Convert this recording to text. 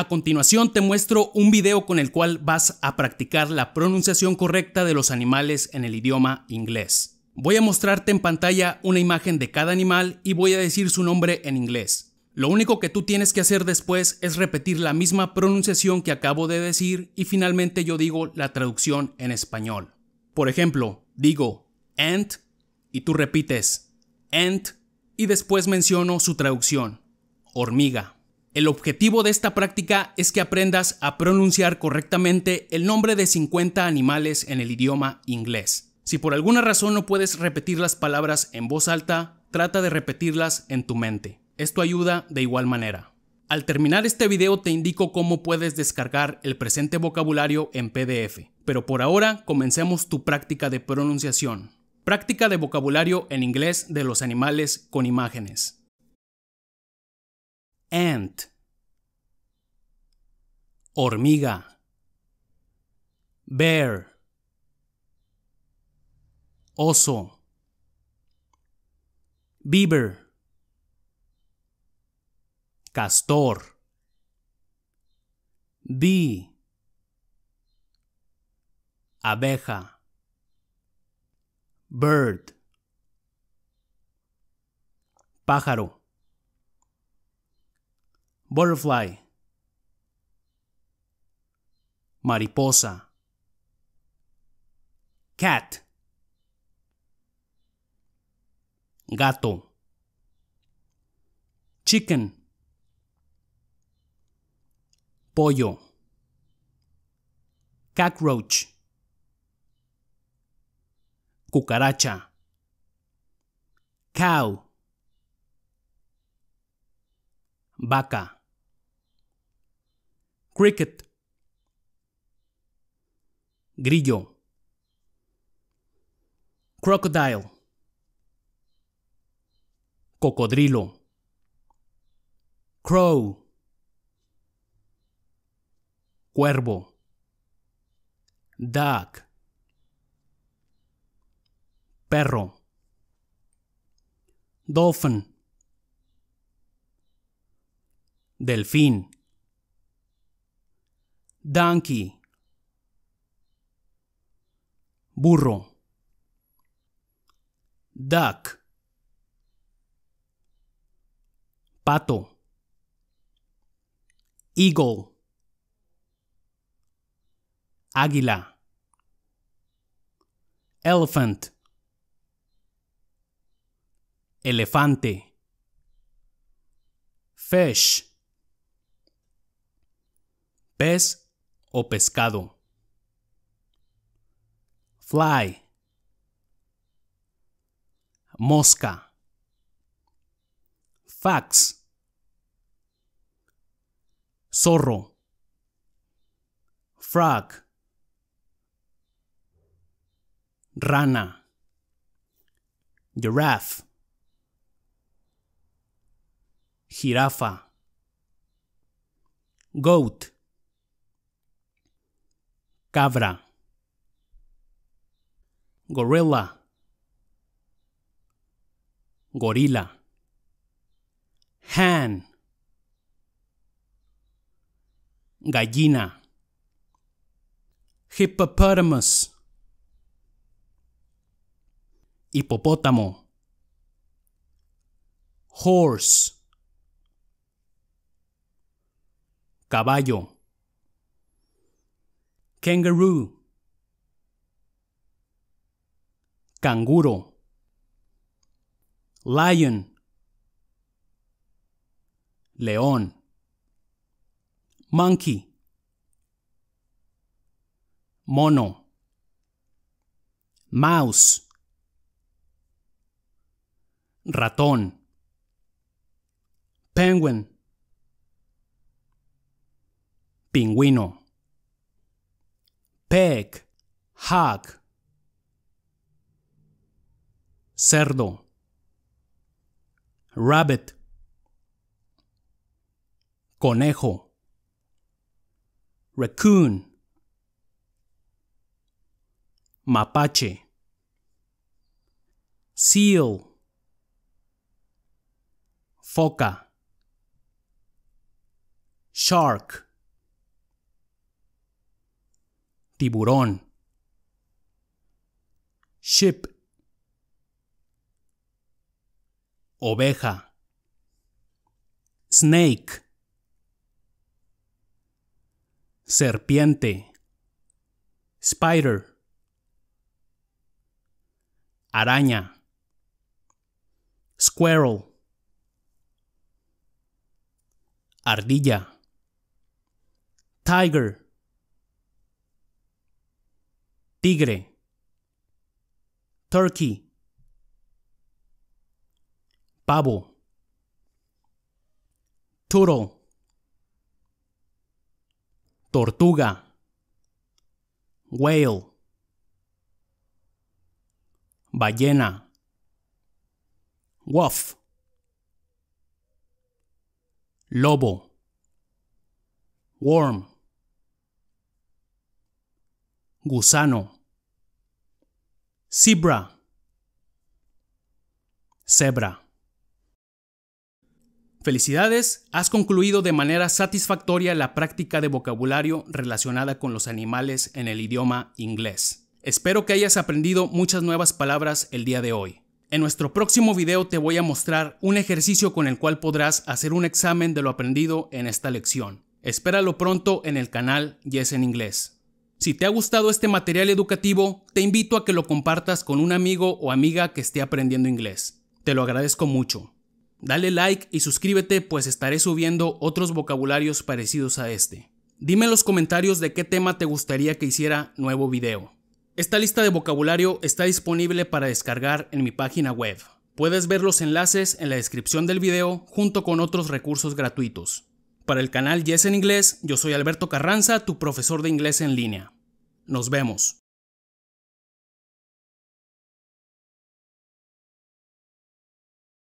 A continuación te muestro un video con el cual vas a practicar la pronunciación correcta de los animales en el idioma inglés. Voy a mostrarte en pantalla una imagen de cada animal y voy a decir su nombre en inglés. Lo único que tú tienes que hacer después es repetir la misma pronunciación que acabo de decir y finalmente yo digo la traducción en español. Por ejemplo, digo ant y tú repites ant y después menciono su traducción, hormiga. El objetivo de esta práctica es que aprendas a pronunciar correctamente el nombre de 50 animales en el idioma inglés. Si por alguna razón no puedes repetir las palabras en voz alta, trata de repetirlas en tu mente. Esto ayuda de igual manera. Al terminar este video te indico cómo puedes descargar el presente vocabulario en PDF, pero por ahora comencemos tu práctica de pronunciación. Práctica de vocabulario en inglés de los animales con imágenes ant, hormiga, bear, oso, beaver, castor, bee, abeja, bird, pájaro. Butterfly. Mariposa. Cat. Gato. Chicken. Pollo. Cockroach. Cucaracha. Cow. Vaca cricket, grillo, crocodile, cocodrilo, crow, cuervo, duck, perro, dolphin, delfín, donkey, burro, duck, pato, eagle, águila, elephant, elefante, fish, pez, pescado. Fly. Mosca. Fax. Zorro. Frog. Rana. Giraffe. Jirafa. Goat. Cabra. Gorilla. Gorila. han Gallina. Hippopotamus. Hipopótamo. Horse. Caballo Kangaroo. Canguro. Lion. León. Monkey. Mono. Mouse. Ratón. Penguin. Pingüino peg, hag. Cerdo. Rabbit. Conejo. Raccoon. Mapache. Seal. Foca. Shark. tiburón. Ship. Oveja. Snake. Serpiente. Spider. Araña. Squirrel. Ardilla. Tiger tigre, turkey, pavo, turo, tortuga, whale, ballena, wolf, lobo, worm gusano. Zebra. Zebra. Felicidades, has concluido de manera satisfactoria la práctica de vocabulario relacionada con los animales en el idioma inglés. Espero que hayas aprendido muchas nuevas palabras el día de hoy. En nuestro próximo video te voy a mostrar un ejercicio con el cual podrás hacer un examen de lo aprendido en esta lección. Espéralo pronto en el canal Yes en Inglés. Si te ha gustado este material educativo, te invito a que lo compartas con un amigo o amiga que esté aprendiendo inglés. Te lo agradezco mucho. Dale like y suscríbete pues estaré subiendo otros vocabularios parecidos a este. Dime en los comentarios de qué tema te gustaría que hiciera nuevo video. Esta lista de vocabulario está disponible para descargar en mi página web. Puedes ver los enlaces en la descripción del video junto con otros recursos gratuitos. Para el canal Yes en Inglés, yo soy Alberto Carranza, tu profesor de inglés en línea. Nos vemos.